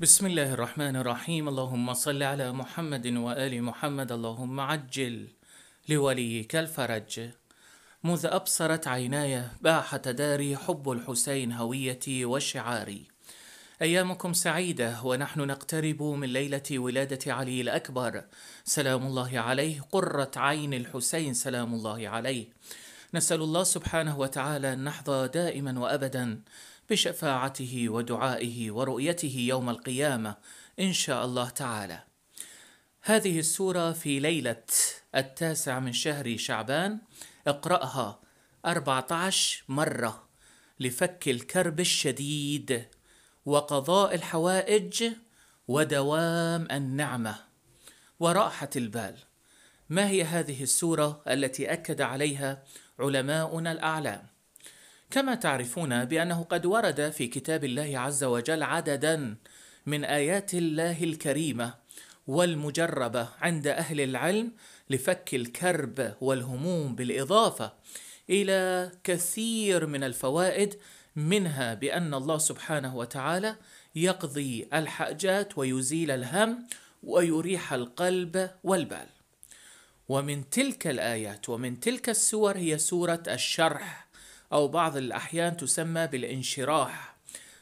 بسم الله الرحمن الرحيم اللهم صل على محمد وآل محمد اللهم عجل لوليك الفرج مذ أبصرت عيناي باح تداري حب الحسين هويتي وشعاري أيامكم سعيدة ونحن نقترب من ليلة ولادة علي الأكبر سلام الله عليه قرة عين الحسين سلام الله عليه نسأل الله سبحانه وتعالى أن نحظى دائما وأبدا بشفاعته ودعائه ورؤيته يوم القيامه ان شاء الله تعالى هذه السوره في ليله التاسع من شهر شعبان اقراها 14 مره لفك الكرب الشديد وقضاء الحوائج ودوام النعمه وراحه البال ما هي هذه السوره التي اكد عليها علماؤنا الاعلام كما تعرفون بأنه قد ورد في كتاب الله عز وجل عددا من آيات الله الكريمة والمجربة عند أهل العلم لفك الكرب والهموم بالإضافة إلى كثير من الفوائد منها بأن الله سبحانه وتعالى يقضي الحاجات ويزيل الهم ويريح القلب والبال. ومن تلك الآيات ومن تلك السور هي سورة الشرح أو بعض الأحيان تسمى بالانشراح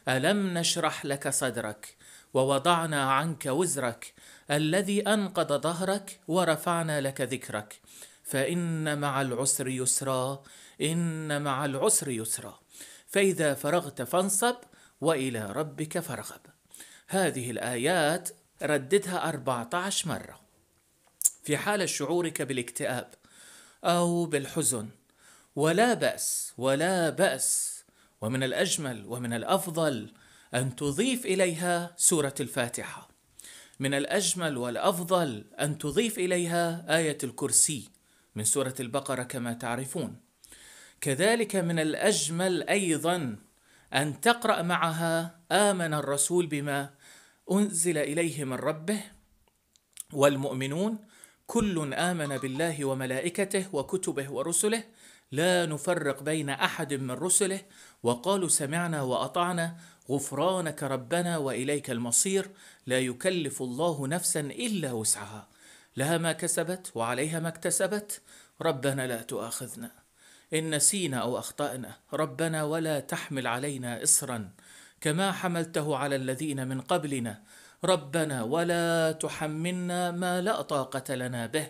ألم نشرح لك صدرك ووضعنا عنك وزرك الذي أنقض ظهرك ورفعنا لك ذكرك فإن مع العسر يسرا إن مع العسر يسرا فإذا فرغت فانصب وإلى ربك فارغب هذه الآيات رددها 14 مرة في حال شعورك بالاكتئاب أو بالحزن ولا بأس ولا بأس ومن الأجمل ومن الأفضل أن تضيف إليها سورة الفاتحة من الأجمل والأفضل أن تضيف إليها آية الكرسي من سورة البقرة كما تعرفون كذلك من الأجمل أيضا أن تقرأ معها آمن الرسول بما أنزل إليه من ربه والمؤمنون كل آمن بالله وملائكته وكتبه ورسله لا نفرق بين احد من رسله وقالوا سمعنا واطعنا غفرانك ربنا واليك المصير لا يكلف الله نفسا الا وسعها لها ما كسبت وعليها ما اكتسبت ربنا لا تؤاخذنا ان نسينا او اخطانا ربنا ولا تحمل علينا اصرا كما حملته على الذين من قبلنا ربنا ولا تحملنا ما لا طاقه لنا به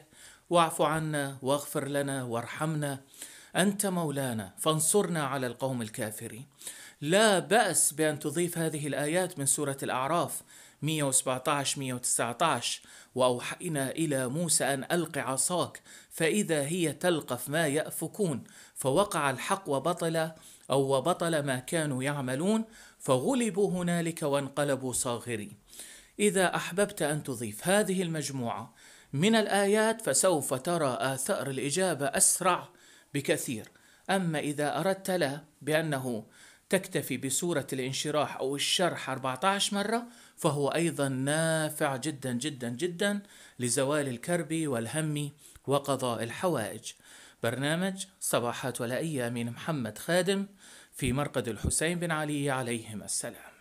واعف عنا واغفر لنا وارحمنا انت مولانا فانصرنا على القوم الكافرين لا باس بان تضيف هذه الايات من سوره الاعراف 117 119 واوحينا الى موسى ان الق عصاك فاذا هي تلقف ما يافكون فوقع الحق وبطل او وبطل ما كانوا يعملون فغلبوا هنالك وانقلبوا صاغرين اذا احببت ان تضيف هذه المجموعه من الايات فسوف ترى اثار الاجابه اسرع بكثير أما إذا أردت له بأنه تكتفي بسورة الانشراح أو الشرح 14 مرة فهو أيضا نافع جدا جدا جدا لزوال الكرب والهم وقضاء الحوائج برنامج صباحات ولا أيام من محمد خادم في مرقد الحسين بن علي عليهم السلام